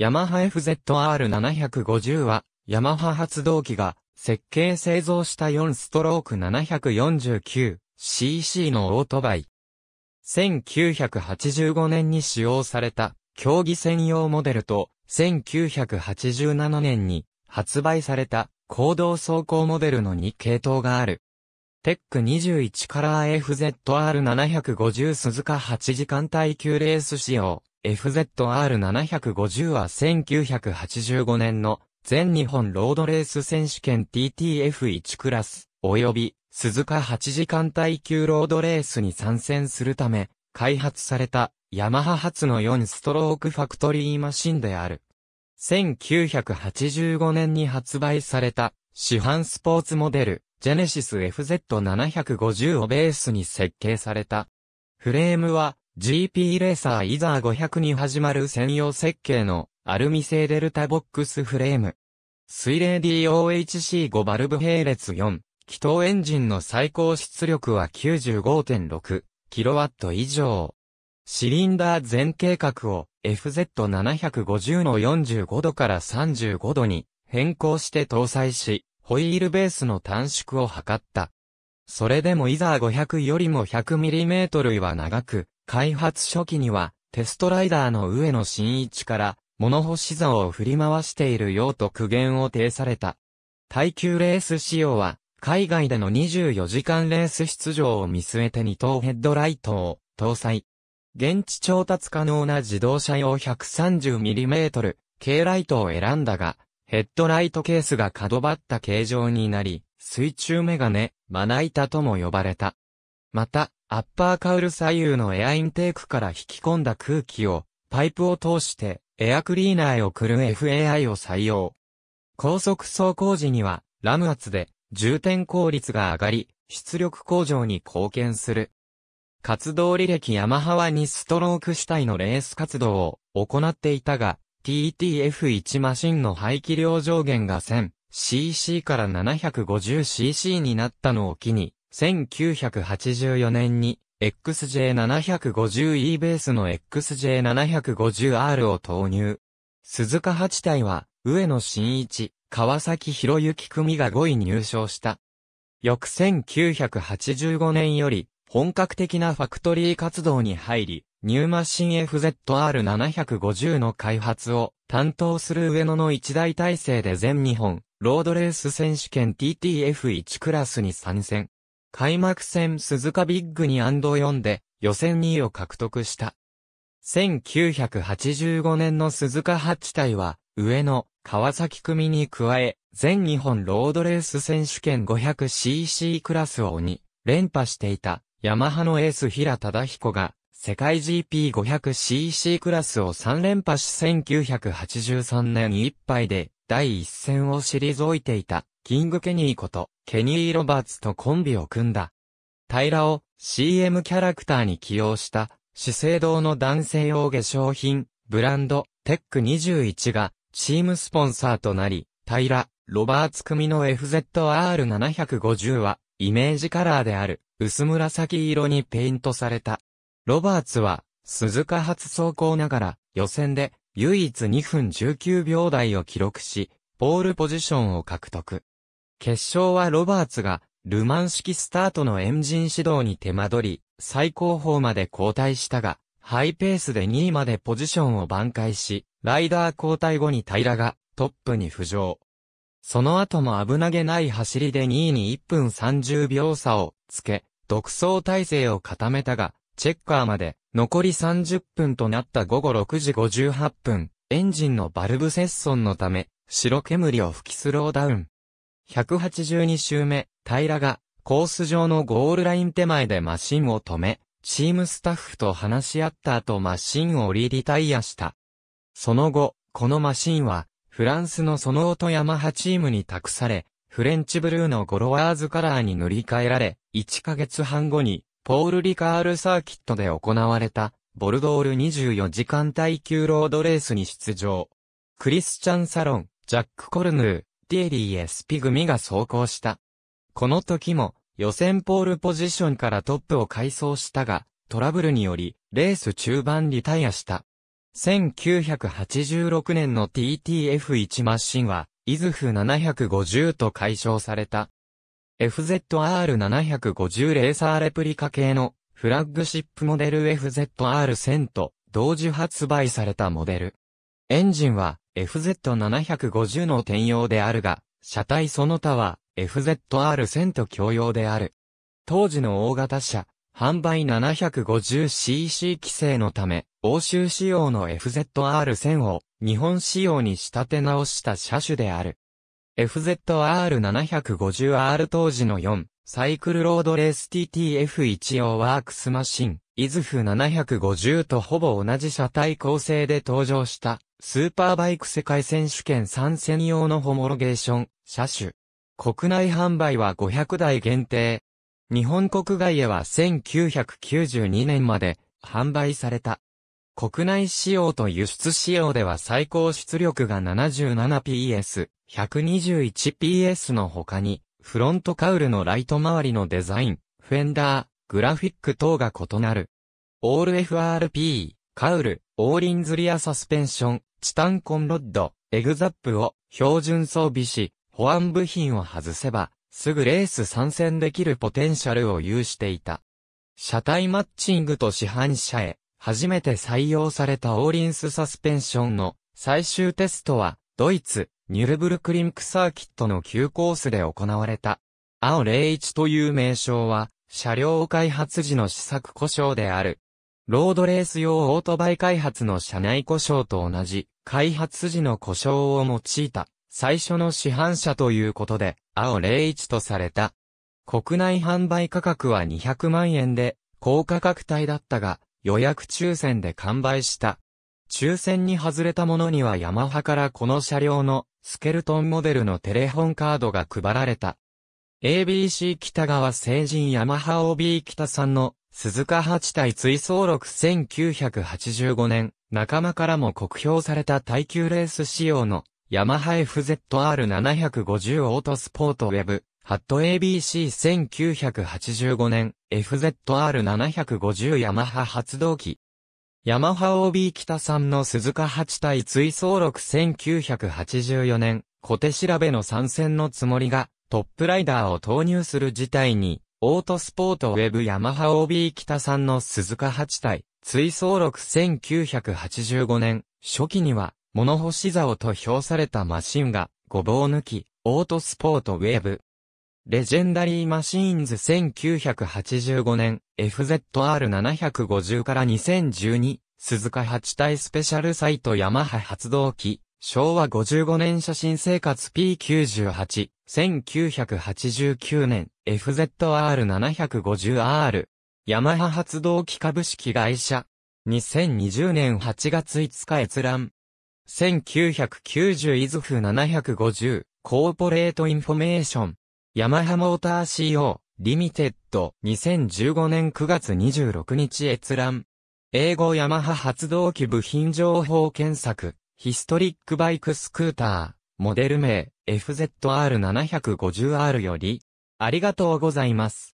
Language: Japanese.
ヤマハ FZR750 は、ヤマハ発動機が設計製造した4ストローク 749cc のオートバイ。1985年に使用された競技専用モデルと1987年に発売された行動走行モデルの2系統がある。テック21ラー FZR750 鈴鹿8時間耐久レース仕様。FZR750 は1985年の全日本ロードレース選手権 TTF1 クラス、及び鈴鹿8時間耐久ロードレースに参戦するため、開発されたヤマハ発の4ストロークファクトリーマシンである。1985年に発売された市販スポーツモデル、ジェネシス FZ750 をベースに設計された。フレームは GP レーサーイザー500に始まる専用設計のアルミ製デルタボックスフレーム。水冷 DOHC5 バルブ並列4。気筒エンジンの最高出力は 95.6kW 以上。シリンダー全計画を FZ750 の45度から35度に変更して搭載し、ホイールベースの短縮を図った。それでもイザー500よりも 100mm は長く、開発初期には、テストライダーの上野真一から、物干し竿を振り回しているようと苦言を呈された。耐久レース仕様は、海外での24時間レース出場を見据えて2等ヘッドライトを搭載。現地調達可能な自動車用 130mm 軽ライトを選んだが、ヘッドライトケースが角張った形状になり、水中メガネ、まな板とも呼ばれた。また、アッパーカウル左右のエアインテークから引き込んだ空気を、パイプを通して、エアクリーナーへ送る FAI を採用。高速走行時には、ラム圧で、充填効率が上がり、出力向上に貢献する。活動履歴ヤマハは2ストローク主体のレース活動を行っていたが、TTF1 マシンの排気量上限が 1000cc から 750cc になったのを機に、1984年に XJ750E ベースの XJ750R を投入。鈴鹿八体は、上野真一、川崎博之組が5位入賞した。翌1985年より、本格的なファクトリー活動に入り、ニューマシン FZR750 の開発を担当する上野の一大体制で全日本、ロードレース選手権 TTF1 クラスに参戦。開幕戦鈴鹿ビッグに &4 で予選2位を獲得した。1985年の鈴鹿八体は、上野、川崎組に加え、全日本ロードレース選手権 500cc クラスを鬼、連覇していた、ヤマハのエース平忠彦が、世界 GP500cc クラスを3連覇し1983年いっぱいで、第一線を退いていた、キング・ケニーこと、ケニー・ロバーツとコンビを組んだ。平を CM キャラクターに起用した、資生堂の男性用化粧品、ブランド、テック21が、チームスポンサーとなり、平、ロバーツ組の FZR750 は、イメージカラーである、薄紫色にペイントされた。ロバーツは、鈴鹿初走行ながら、予選で、唯一2分19秒台を記録し、ポールポジションを獲得。決勝はロバーツが、ルマン式スタートのエンジン指導に手間取り、最高峰まで交代したが、ハイペースで2位までポジションを挽回し、ライダー交代後に平らがトップに浮上。その後も危なげない走りで2位に1分30秒差をつけ、独走体制を固めたが、チェッカーまで残り30分となった午後6時58分、エンジンのバルブ節損のため、白煙を吹きスローダウン。182周目、平が、コース上のゴールライン手前でマシンを止め、チームスタッフと話し合った後マシンをリリタイアした。その後、このマシンは、フランスのその音ヤマハチームに託され、フレンチブルーのゴロワーズカラーに塗り替えられ、1ヶ月半後にポール・リカールサーキットで行われた、ボルドール24時間耐久ロードレースに出場。クリスチャン・サロン、ジャック・コルヌー、ティエリー・エスピグミが走行した。この時も、予選ポールポジションからトップを改装したが、トラブルにより、レース中盤リタイアした。1986年の TTF1 マシンは、イズフ750と解消された。FZR750 レーサーレプリカ系のフラッグシップモデル FZR1000 と同時発売されたモデル。エンジンは FZ750 の転用であるが、車体その他は FZR1000 と共用である。当時の大型車、販売 750cc 規制のため、欧州仕様の FZR1000 を日本仕様に仕立て直した車種である。FZR750R 当時の4、サイクルロードレース TTF1 用ワークスマシン、イズフ750とほぼ同じ車体構成で登場した、スーパーバイク世界選手権参戦用のホモロゲーション、車種。国内販売は500台限定。日本国外へは1992年まで販売された。国内仕様と輸出仕様では最高出力が 77PS、121PS の他に、フロントカウルのライト周りのデザイン、フェンダー、グラフィック等が異なる。オール FRP、カウル、オーリンズリアサスペンション、チタンコンロッド、エグザップを標準装備し、保安部品を外せば、すぐレース参戦できるポテンシャルを有していた。車体マッチングと市販車へ、初めて採用されたオーリンスサスペンションの最終テストは、ドイツ、ニュルブルクリンクサーキットの旧コースで行われた。青01という名称は、車両開発時の試作故障である。ロードレース用オートバイ開発の車内故障と同じ、開発時の故障を用いた、最初の市販車ということで、青01とされた。国内販売価格は200万円で、高価格帯だったが、予約抽選で完売した。抽選に外れた者にはヤマハからこの車両のスケルトンモデルのテレホンカードが配られた。ABC 北川成人ヤマハ OB 北さんの鈴鹿八対追走録1985年、仲間からも酷評された耐久レース仕様のヤマハ FZR750 オートスポートウェブ、ハット ABC1985 年、FZR750 ヤマハ発動機。ヤマハ OB 北さんの鈴鹿八体追走録1984年、小手調べの参戦のつもりが、トップライダーを投入する事態に、オートスポートウェブヤマハ OB 北さんの鈴鹿八体、追走録1985年、初期には、物干し竿と評されたマシンが、ごぼう抜き、オートスポートウェブ、レジェンダリーマシーンズ1985年 FZR750 から2012鈴鹿8体スペシャルサイトヤマハ発動機昭和55年写真生活 P98 1989年 FZR750R ヤマハ発動機株式会社2020年8月5日閲覧1990イズフ750コーポレートインフォメーションヤマハモーター CO、リミテッド、2015年9月26日閲覧。英語ヤマハ発動機部品情報検索、ヒストリックバイクスクーター、モデル名、FZR750R より、ありがとうございます。